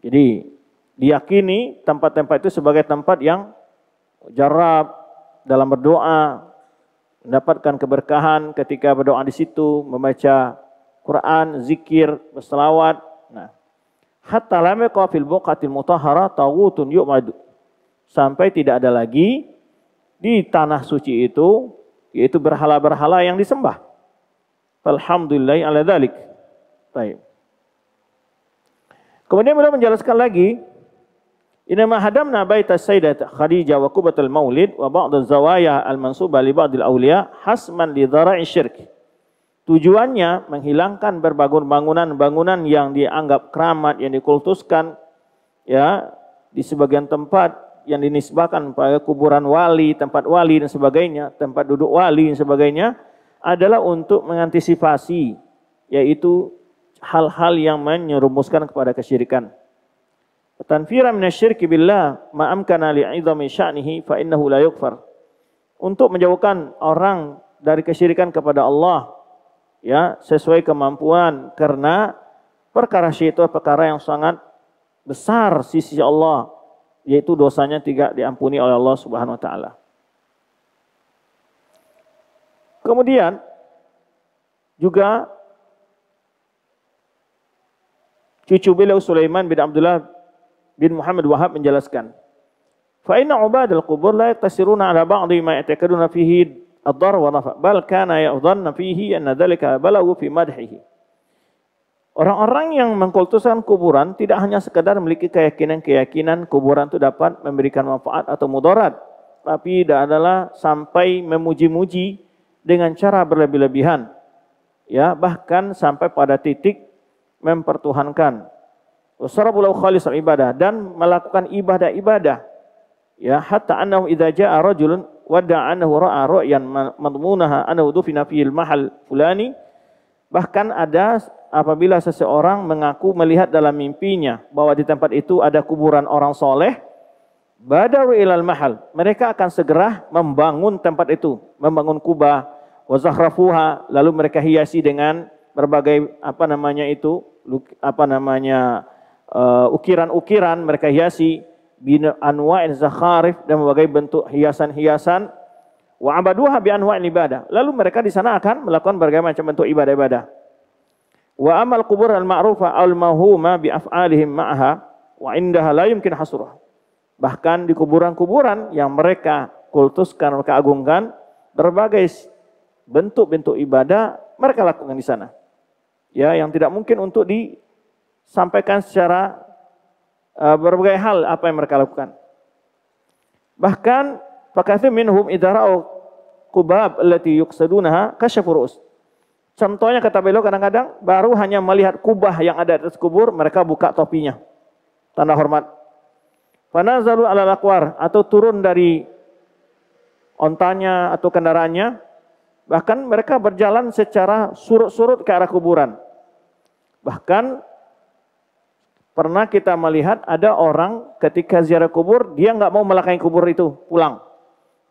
Jadi diyakini tempat-tempat itu sebagai tempat yang jarab dalam berdoa, mendapatkan keberkahan ketika berdoa di situ, membaca Quran, zikir, berselawat. Nah, hatta lam fil buqatil mutahhara tawutun yu'madu. Sampai tidak ada lagi di tanah suci itu yaitu berhala-berhala yang disembah. Alhamdulillah ala dalik. Baik. Kemudian beliau menjelaskan lagi ma hadamna baita sayyidat Khadijah wa kubatul maulid wa ba'd zawaya al-mansuba li ba'd al-awliya hasman li dhara'i syirk. Tujuannya menghilangkan berbagai bangunan-bangunan yang dianggap keramat yang dikultuskan ya di sebagian tempat yang dinisbahkan pada kuburan wali, tempat wali dan sebagainya, tempat duduk wali dan sebagainya adalah untuk mengantisipasi yaitu hal-hal yang menyerumuskan kepada kesyirikan. Tanfira minasyirki billah ma'amkana li'idhami sya'nihi fa innahu la yukfar. Untuk menjauhkan orang dari kesyirikan kepada Allah ya sesuai kemampuan karena perkara syirik itu perkara yang sangat besar sisi Allah yaitu dosanya tidak diampuni oleh Allah Subhanahu wa taala. Kemudian juga cucu beliau Sulaiman bin Abdullah bin Muhammad Wahab menjelaskan, "Fa inna ubad al-qubur la yaqtasiruna ala ba'd ma ya'takaduna fihi ad-dar wa nafa, bal kana yadhanna fihi anna dhalika balagu fi madhihi." Orang-orang yang mengkultuskan kuburan tidak hanya sekedar memiliki keyakinan-keyakinan kuburan itu dapat memberikan manfaat atau mudarat, tapi tidak adalah sampai memuji-muji dengan cara berlebih-lebihan. Ya, bahkan sampai pada titik mempertuhankan. Wasarabulau khalis ibadah dan melakukan ibadah-ibadah. Ya, hatta annahu idza jaa rajulun wada'a annahu ra'a ru'yan madmunaha annahu dufina fil mahal fulani. Bahkan ada apabila seseorang mengaku melihat dalam mimpinya bahwa di tempat itu ada kuburan orang soleh, Badaru ilal mahal. Mereka akan segera membangun tempat itu, membangun kubah, wazahrafuha, lalu mereka hiasi dengan berbagai apa namanya itu, apa namanya eh, ukiran-ukiran uh, mereka hiasi bin anwa'in zakharif dan berbagai bentuk hiasan-hiasan wa abaduha bi anwa'in ibadah. Lalu mereka di sana akan melakukan berbagai macam bentuk ibadah-ibadah. Wa amal kubur al-ma'rufa al-mahuma bi af'alihim ma'aha wa indaha la yumkin hasrah. Bahkan di kuburan-kuburan yang mereka kultuskan, mereka agungkan, berbagai bentuk-bentuk ibadah mereka lakukan di sana. Ya, yang tidak mungkin untuk disampaikan secara uh, berbagai hal apa yang mereka lakukan. Bahkan pakai minhum idarau kubab allati yuksadunaha kasyafurus. Contohnya kata beliau kadang-kadang baru hanya melihat kubah yang ada di atas kubur mereka buka topinya. Tanda hormat Fanazalu ala lakwar atau turun dari ontanya atau kendaraannya. Bahkan mereka berjalan secara surut-surut ke arah kuburan. Bahkan pernah kita melihat ada orang ketika ziarah kubur, dia nggak mau melakai kubur itu pulang.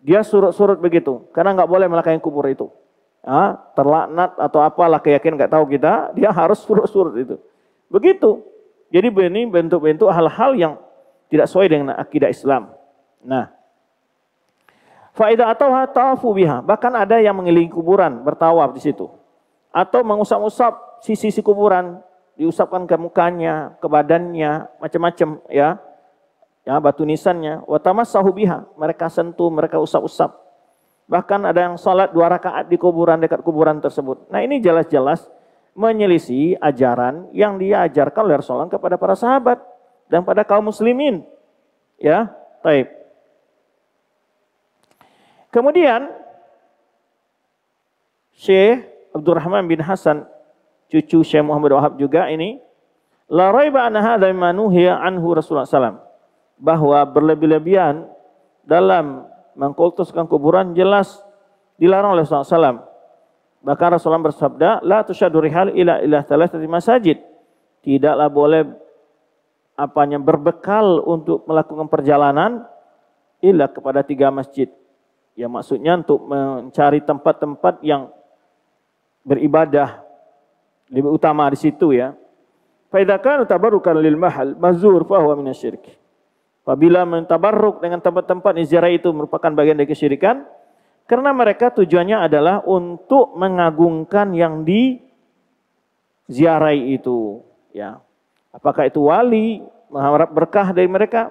Dia surut-surut begitu, karena nggak boleh melakai kubur itu. Ya, terlaknat atau apalah keyakinan nggak tahu kita, dia harus surut-surut itu. Begitu. Jadi ini bentuk-bentuk hal-hal yang tidak sesuai dengan akidah Islam. Nah, Faidah atau tawafu biha. Bahkan ada yang mengelilingi kuburan, bertawaf di situ. Atau mengusap-usap sisi-sisi kuburan, diusapkan ke mukanya, ke badannya, macam-macam ya. Ya, batu nisannya, watama sahubiha, mereka sentuh, mereka usap-usap. Bahkan ada yang sholat dua rakaat di kuburan dekat kuburan tersebut. Nah ini jelas-jelas menyelisih ajaran yang dia ajarkan oleh Rasulullah kepada para sahabat dan pada kaum muslimin. Ya, taib. Kemudian Syekh Abdurrahman bin Hasan cucu Syekh Muhammad Wahab juga ini la raiba anna hadza mimma nuhiya anhu Rasulullah SAW bahwa berlebih-lebihan dalam mengkultuskan kuburan jelas dilarang oleh Rasulullah SAW. Bahkan Rasulullah bersabda, la tusyadu rihal ila ila thalathati masajid. Tidaklah boleh apanya berbekal untuk melakukan perjalanan ialah kepada tiga masjid. Ya maksudnya untuk mencari tempat-tempat yang beribadah lebih utama di situ ya. Faidakan tabarukan lil mahal mazur fahuwa minasyirk. Apabila mentabarruk dengan tempat-tempat ziarah itu merupakan bagian dari kesyirikan karena mereka tujuannya adalah untuk mengagungkan yang di ziarah itu ya Apakah itu wali, mengharap berkah dari mereka?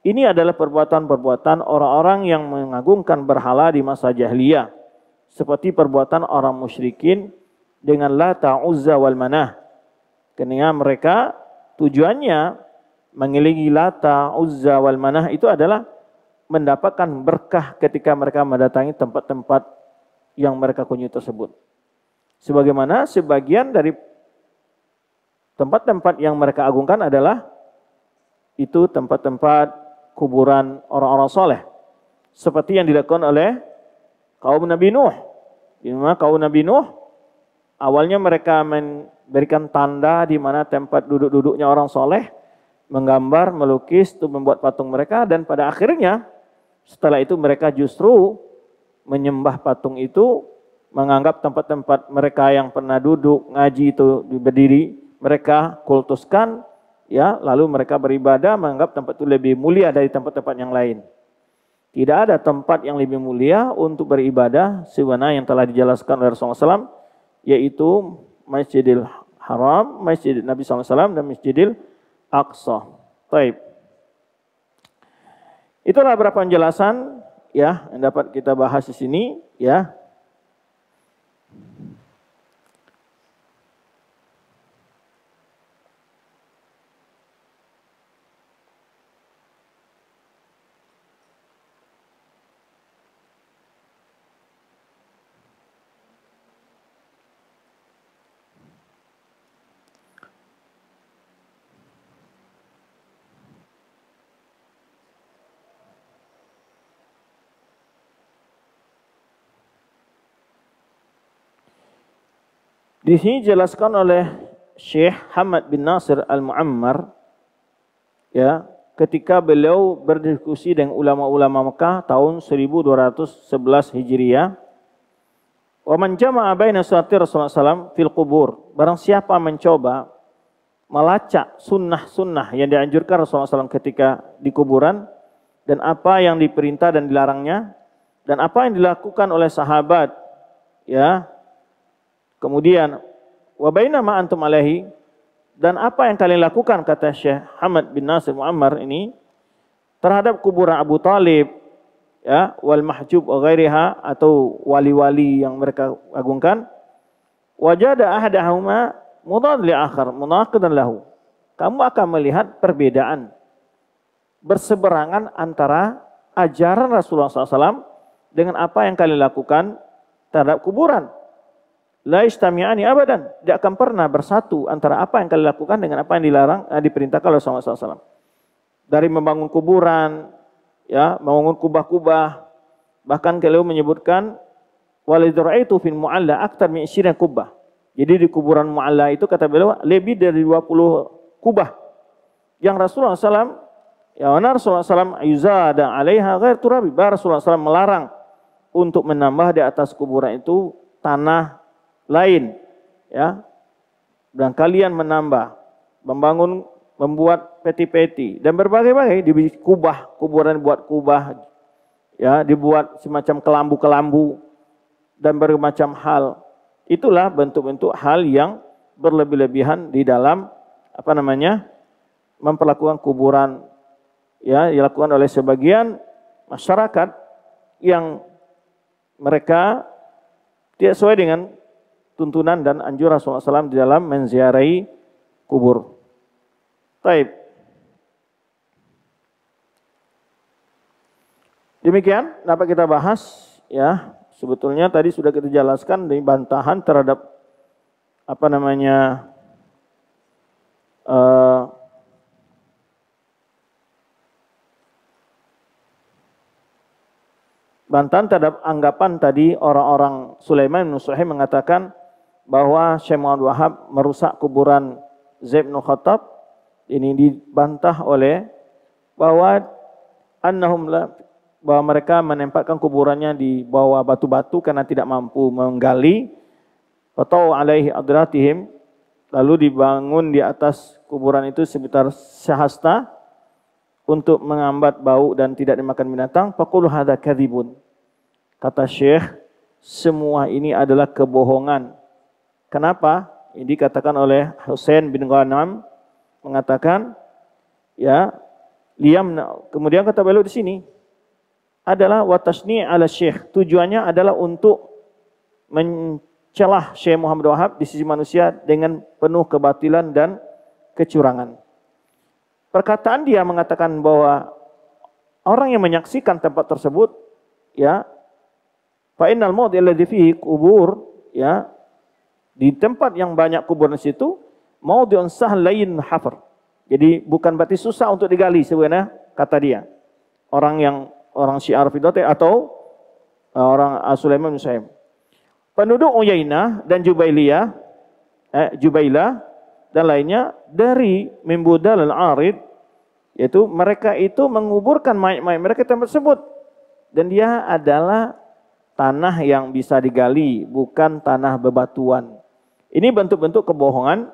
Ini adalah perbuatan-perbuatan orang-orang yang mengagungkan berhala di masa jahiliyah. Seperti perbuatan orang musyrikin dengan Lata, Uzza, wal Manah. Ketika mereka tujuannya mengelilingi Lata, Uzza, wal Manah itu adalah mendapatkan berkah ketika mereka mendatangi tempat-tempat yang mereka kunjungi tersebut. Sebagaimana sebagian dari Tempat-tempat yang mereka agungkan adalah itu tempat-tempat kuburan orang-orang soleh. Seperti yang dilakukan oleh kaum Nabi Nuh. Inilah kaum Nabi Nuh awalnya mereka memberikan tanda di mana tempat duduk-duduknya orang soleh. Menggambar, melukis, itu membuat patung mereka. Dan pada akhirnya setelah itu mereka justru menyembah patung itu menganggap tempat-tempat mereka yang pernah duduk ngaji itu berdiri mereka kultuskan ya lalu mereka beribadah menganggap tempat itu lebih mulia dari tempat-tempat yang lain. Tidak ada tempat yang lebih mulia untuk beribadah sebagaimana yang telah dijelaskan oleh Rasulullah SAW yaitu Masjidil Haram, Masjid Nabi SAW dan Masjidil Aqsa. Baik. Itulah beberapa penjelasan ya yang dapat kita bahas di sini ya. Di sini jelaskan oleh Syekh Hamad bin Nasir Al-Muammar ya, ketika beliau berdiskusi dengan ulama-ulama Mekah tahun 1211 Hijriah. Wa man jama'a baina sunnati Rasulullah SAW fil kubur. Barang siapa mencoba melacak sunnah-sunnah yang dianjurkan Rasulullah SAW ketika di kuburan dan apa yang diperintah dan dilarangnya dan apa yang dilakukan oleh sahabat ya Kemudian wa ma antum alaihi dan apa yang kalian lakukan kata Syekh Hamad bin Nasir Muammar ini terhadap kuburan Abu Talib ya wal mahjub wa ghairiha atau wali-wali yang mereka agungkan wajada ahadahuma mudad li akhar munaqidan lahu kamu akan melihat perbedaan berseberangan antara ajaran Rasulullah SAW dengan apa yang kalian lakukan terhadap kuburan la istami'ani abadan. Tidak akan pernah bersatu antara apa yang kalian lakukan dengan apa yang dilarang eh, diperintahkan oleh Rasulullah SAW. Dari membangun kuburan, ya, membangun kubah-kubah, bahkan kalian menyebutkan walidra'aitu fin mu'alla aktar min kubah. Jadi di kuburan mu'alla itu kata beliau lebih dari 20 kubah. Yang Rasulullah SAW, ya benar Rasulullah SAW yuzada alaiha ghair turabi. Rasulullah SAW melarang untuk menambah di atas kuburan itu tanah lain ya dan kalian menambah membangun membuat peti-peti dan berbagai-bagai di kubah kuburan buat kubah ya dibuat semacam kelambu-kelambu dan bermacam hal itulah bentuk-bentuk hal yang berlebih-lebihan di dalam apa namanya memperlakukan kuburan ya dilakukan oleh sebagian masyarakat yang mereka tidak sesuai dengan tuntunan dan anjuran Rasulullah SAW di dalam menziarai kubur. Taib. Demikian dapat kita bahas ya. Sebetulnya tadi sudah kita jelaskan dari bantahan terhadap apa namanya uh, bantahan terhadap anggapan tadi orang-orang Sulaiman bin Suhaim mengatakan bahwa Syekh Muhammad Wahab merusak kuburan Zaid bin Khattab ini dibantah oleh bahwa annahum la, bahwa mereka menempatkan kuburannya di bawah batu-batu karena tidak mampu menggali atau alaihi adratihim lalu dibangun di atas kuburan itu sekitar sehasta untuk mengambat bau dan tidak dimakan binatang faqul hadza kadzibun kata syekh semua ini adalah kebohongan Kenapa? Ini dikatakan oleh Husain bin Ghanam mengatakan ya liam kemudian kata beliau di sini adalah watasni ala syekh tujuannya adalah untuk mencelah Syekh Muhammad Wahab di sisi manusia dengan penuh kebatilan dan kecurangan. Perkataan dia mengatakan bahwa orang yang menyaksikan tempat tersebut ya fa innal maudi alladhi fihi kubur ya di tempat yang banyak kuburan situ, mau diunsah lain hafar. Jadi bukan berarti susah untuk digali sebenarnya kata dia. Orang yang orang Syiar Fidote atau eh, orang Sulaiman bin Penduduk Uyaina dan Jubailia, eh, Jubailah dan lainnya dari Mimbudal al-Arid, yaitu mereka itu menguburkan mayat-mayat mereka tempat tersebut. Dan dia adalah tanah yang bisa digali, bukan tanah bebatuan. Ini bentuk-bentuk kebohongan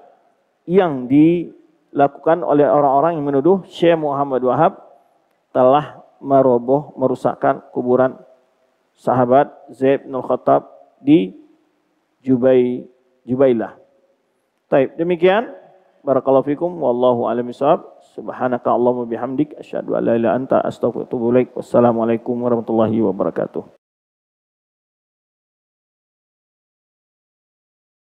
yang dilakukan oleh orang-orang yang menuduh Syekh Muhammad Wahab telah meroboh, merusakkan kuburan sahabat Zaid bin Khattab di Jubai, Jubailah. Taib, demikian. Barakallahu fikum. Wallahu alam isab. Subhanaka Allahumma bihamdik. Asyadu ala ila anta astagfirullahaladzim. Wassalamualaikum warahmatullahi wabarakatuh.